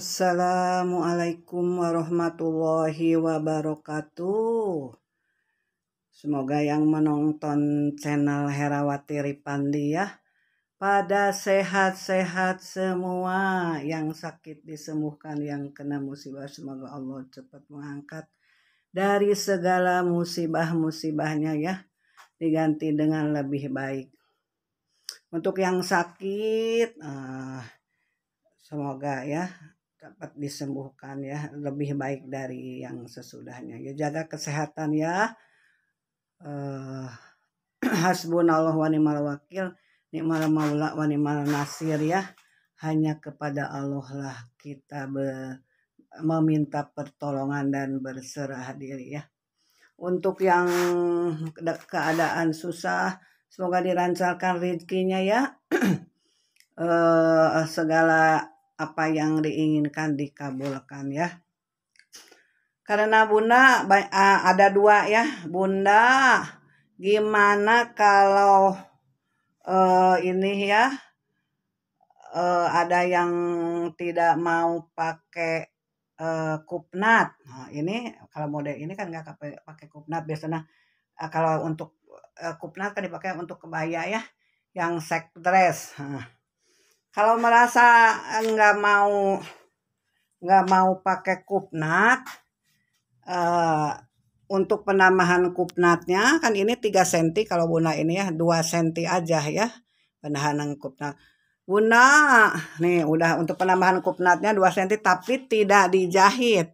Assalamualaikum warahmatullahi wabarakatuh. Semoga yang menonton channel Herawati Ripandi ya pada sehat-sehat semua, yang sakit disembuhkan, yang kena musibah semoga Allah cepat mengangkat dari segala musibah-musibahnya ya, diganti dengan lebih baik. Untuk yang sakit, uh, semoga ya dapat disembuhkan ya lebih baik dari yang sesudahnya ya jaga kesehatan ya uh, hasbunallah wa ni'mal wakil ni'mal maula wa ni'mal nasir ya hanya kepada Allah lah kita meminta pertolongan dan berserah diri ya untuk yang keadaan susah semoga dirancarkan rezekinya ya uh, segala apa yang diinginkan dikabulkan ya. Karena Bunda ada dua ya, Bunda. Gimana kalau uh, ini ya uh, ada yang tidak mau pakai uh, kupnat. Nah, ini kalau model ini kan nggak pakai pakai kupnat biasanya. Uh, kalau untuk uh, kupnat kan dipakai untuk kebaya ya, yang sek dress. Nah, kalau merasa eh, nggak mau nggak mau pakai kupnat uh, untuk penambahan kupnatnya kan ini 3 cm kalau Bunda ini ya 2 cm aja ya penahanan kupnat Bunda nih udah untuk penambahan kupnatnya 2 cm tapi tidak dijahit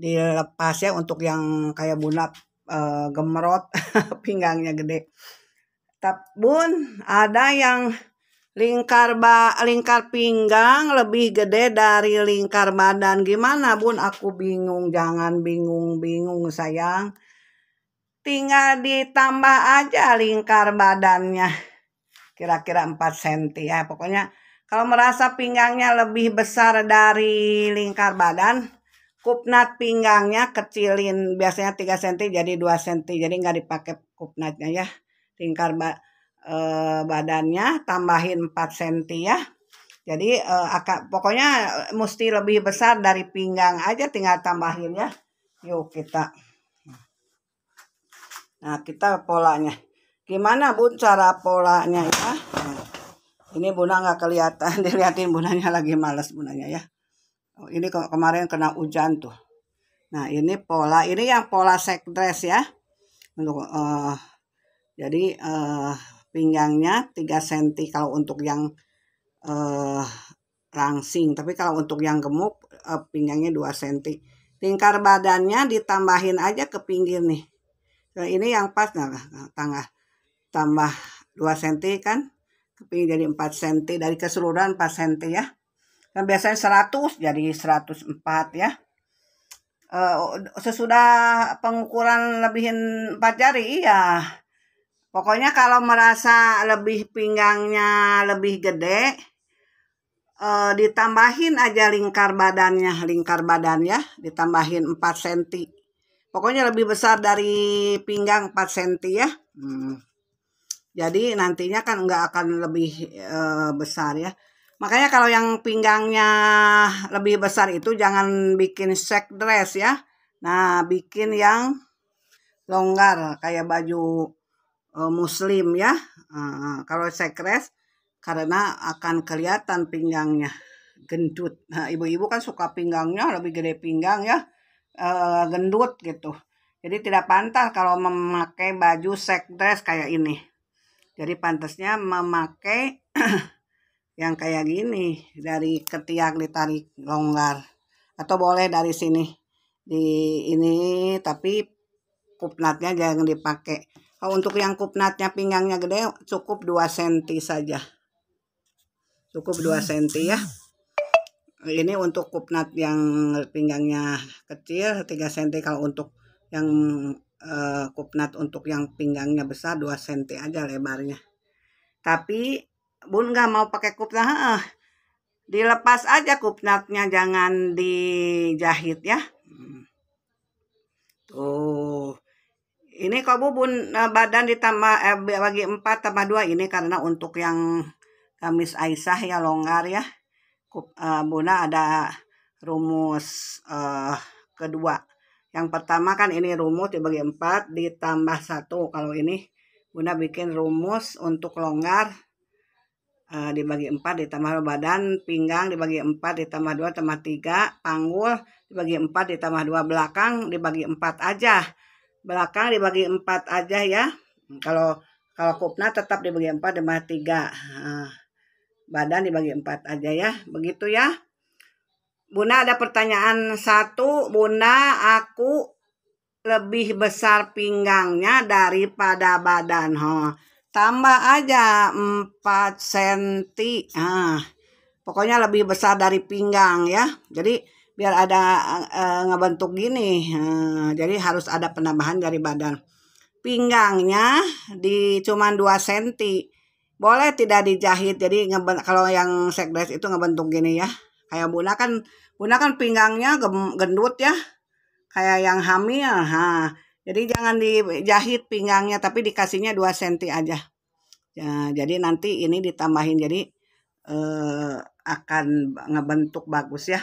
dilepas ya untuk yang kayak Bunda uh, eh, gemerot pinggangnya gede Tapi Bun ada yang lingkar ba lingkar pinggang lebih gede dari lingkar badan gimana bun aku bingung jangan bingung bingung sayang tinggal ditambah aja lingkar badannya kira-kira 4 cm ya pokoknya kalau merasa pinggangnya lebih besar dari lingkar badan kupnat pinggangnya kecilin biasanya 3 cm jadi 2 cm jadi nggak dipakai kupnatnya ya lingkar badan e, badannya tambahin 4 cm ya jadi e, eh, akan pokoknya eh, mesti lebih besar dari pinggang aja tinggal tambahin ya yuk kita nah kita polanya gimana bun cara polanya ya nah, ini bunda nggak kelihatan dilihatin bundanya lagi males bundanya ya oh, ini kemarin kena hujan tuh nah ini pola ini yang pola sek dress ya untuk uh, jadi uh, pinggangnya 3 cm kalau untuk yang eh, rangsing tapi kalau untuk yang gemuk eh, pinggangnya 2 cm lingkar badannya ditambahin aja ke pinggir nih nah, ini yang pas nah, tambah 2 cm kan ke pinggir jadi 4 cm dari keseluruhan 4 cm ya kan biasanya 100 jadi 104 ya eh, sesudah pengukuran lebihin empat jari ya Pokoknya kalau merasa lebih pinggangnya lebih gede, e, ditambahin aja lingkar badannya, lingkar badan ya, ditambahin 4 cm. Pokoknya lebih besar dari pinggang 4 cm ya. Hmm. Jadi nantinya kan nggak akan lebih e, besar ya. Makanya kalau yang pinggangnya lebih besar itu jangan bikin sack dress ya. Nah, bikin yang longgar kayak baju Eh, muslim ya uh, kalau sekres karena akan kelihatan pinggangnya gendut ibu nah, ibu-ibu kan suka pinggangnya lebih gede pinggang ya uh, gendut gitu jadi tidak pantas kalau memakai baju sekdres kayak ini jadi pantasnya memakai yang kayak gini dari ketiak ditarik longgar atau boleh dari sini di ini tapi pupnatnya jangan dipakai kalau untuk yang kupnatnya pinggangnya gede cukup 2 cm saja. Cukup 2 cm hmm. ya. Ini untuk kupnat yang pinggangnya kecil 3 cm kalau untuk yang eh, kupnat untuk yang pinggangnya besar 2 cm aja lebarnya. Tapi Bun nggak mau pakai kupnat, dilepas aja kupnatnya jangan dijahit ya. Hmm. Tuh ini kamu bun eh, badan ditambah eh, bagi 4 tambah 2 ini karena untuk yang Kamis Aisyah ya longgar ya. Uh, Buna ada rumus uh, kedua. Yang pertama kan ini rumus dibagi 4 ditambah 1. Kalau ini Bunda bikin rumus untuk longgar uh, dibagi 4 ditambah badan, pinggang dibagi 4 ditambah 2 tambah 3, panggul dibagi 4 ditambah 2 belakang dibagi 4 aja belakang dibagi empat aja ya kalau kalau kupna tetap dibagi empat dibagi tiga badan dibagi empat aja ya begitu ya Bunda ada pertanyaan satu Bunda aku lebih besar pinggangnya daripada badan ha tambah aja empat senti ah pokoknya lebih besar dari pinggang ya jadi biar ada e, ngebentuk gini e, jadi harus ada penambahan dari badan pinggangnya di cuman 2 cm boleh tidak dijahit jadi kalau yang segres itu ngebentuk gini ya kayak bunda kan bunda kan pinggangnya gendut ya kayak yang hamil ha jadi jangan dijahit pinggangnya tapi dikasihnya 2 cm aja ya, jadi nanti ini ditambahin jadi e, akan ngebentuk bagus ya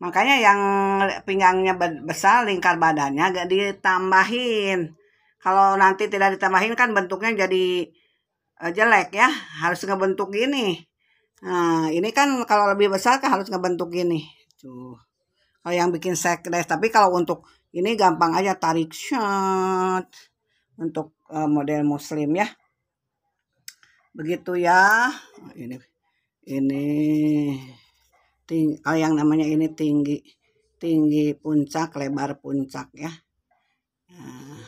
Makanya yang pinggangnya besar, lingkar badannya gak ditambahin. Kalau nanti tidak ditambahin kan bentuknya jadi e, jelek ya. Harus ngebentuk gini. Nah, ini kan kalau lebih besar kan harus ngebentuk gini. Tuh. Kalau yang bikin sekres. tapi kalau untuk ini gampang aja tarik shot untuk e, model muslim ya. Begitu ya. Ini ini ting oh yang namanya ini tinggi tinggi puncak lebar puncak ya nah,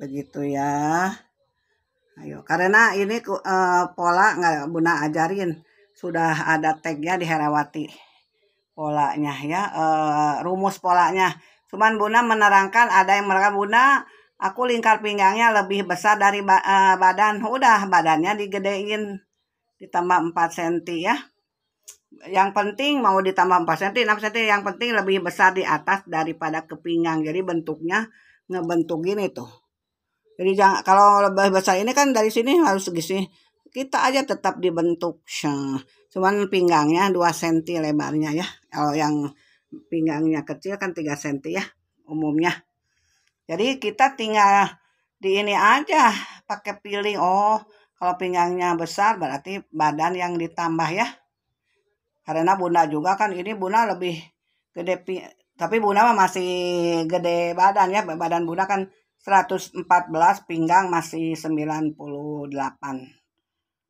begitu ya ayo karena ini uh, pola nggak Bunda ajarin sudah ada tagnya di Herawati polanya ya uh, rumus polanya cuman Bunda menerangkan ada yang mereka Bunda aku lingkar pinggangnya lebih besar dari eh, badan udah badannya digedein ditambah 4 cm ya yang penting mau ditambah 4 cm, 6 cm yang penting lebih besar di atas daripada ke pinggang. Jadi bentuknya ngebentuk gini tuh. Jadi jangan kalau lebih besar ini kan dari sini harus gini. Kita aja tetap dibentuk. Cuman pinggangnya 2 cm lebarnya ya. Kalau yang pinggangnya kecil kan 3 cm ya umumnya. Jadi kita tinggal di ini aja pakai piling. Oh, kalau pinggangnya besar berarti badan yang ditambah ya karena Bunda juga kan ini Bunda lebih gede tapi Bunda masih gede badan ya badan Bunda kan 114 pinggang masih 98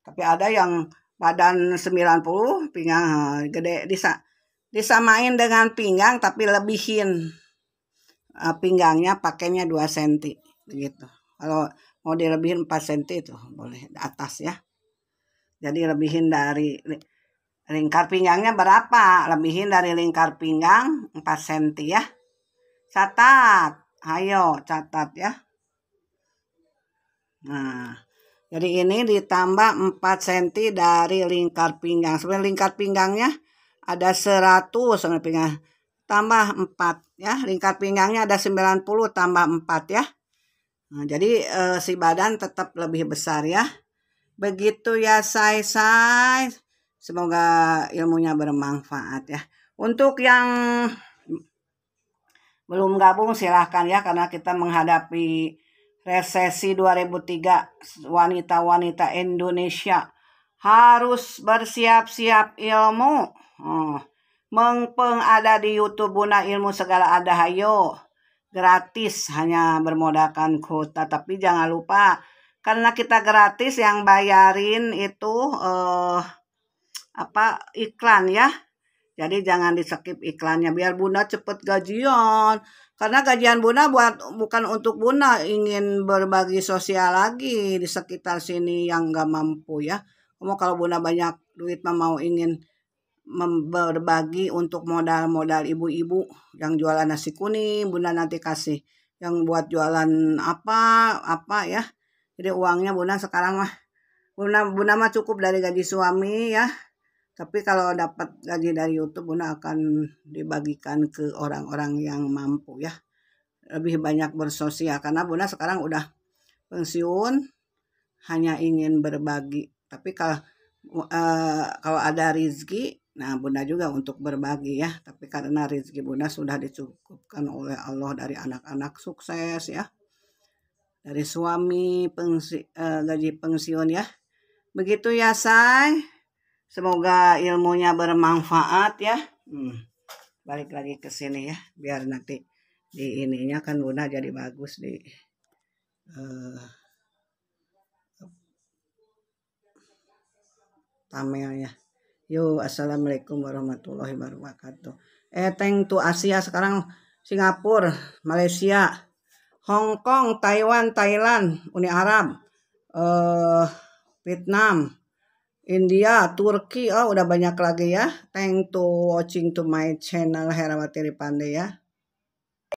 tapi ada yang badan 90 pinggang gede bisa disamain dengan pinggang tapi lebihin eh, pinggangnya pakainya 2 cm gitu kalau mau dilebihin 4 cm itu boleh atas ya jadi lebihin dari Lingkar pinggangnya berapa? Lebihin dari lingkar pinggang 4 cm ya. Catat. Ayo catat ya. Nah, jadi ini ditambah 4 cm dari lingkar pinggang. Sebenarnya lingkar pinggangnya ada 100 lingkar pinggang. Tambah 4 ya. Lingkar pinggangnya ada 90 tambah 4 ya. Nah, jadi eh, si badan tetap lebih besar ya. Begitu ya size size Semoga ilmunya bermanfaat ya. Untuk yang belum gabung silahkan ya karena kita menghadapi resesi 2003 wanita-wanita Indonesia harus bersiap-siap ilmu oh. mengpeng ada di YouTube Buna Ilmu Segala Ada Hayo gratis hanya bermodalkan kuota tapi jangan lupa karena kita gratis yang bayarin itu eh, apa iklan ya. Jadi jangan disekip iklannya biar Bunda cepet gajian. Karena gajian Bunda buat bukan untuk Bunda ingin berbagi sosial lagi di sekitar sini yang nggak mampu ya. Kamu kalau Bunda banyak duit mah mau ingin berbagi untuk modal-modal ibu-ibu yang jualan nasi kuning, Bunda nanti kasih yang buat jualan apa apa ya. Jadi uangnya Bunda sekarang mah Bunda Bunda mah cukup dari gaji suami ya tapi kalau dapat gaji dari YouTube Bunda akan dibagikan ke orang-orang yang mampu ya lebih banyak bersosial karena Bunda sekarang udah pensiun hanya ingin berbagi tapi kalau uh, eh, kalau ada rezeki, nah Bunda juga untuk berbagi ya tapi karena rezeki Bunda sudah dicukupkan oleh Allah dari anak-anak sukses ya dari suami pengsi, uh, eh, gaji pensiun ya begitu ya say Semoga ilmunya bermanfaat ya. Hmm. Balik lagi ke sini ya, biar nanti di ininya kan Bunda jadi bagus di uh, eh, tamelnya. Yo, assalamualaikum warahmatullahi wabarakatuh. Eh, Eteng tu Asia sekarang Singapura, Malaysia, Hong Kong, Taiwan, Thailand, Uni Arab, uh, Vietnam, India, Turki, oh udah banyak lagi ya. Thank to watching to my channel Herawati Ripande ya.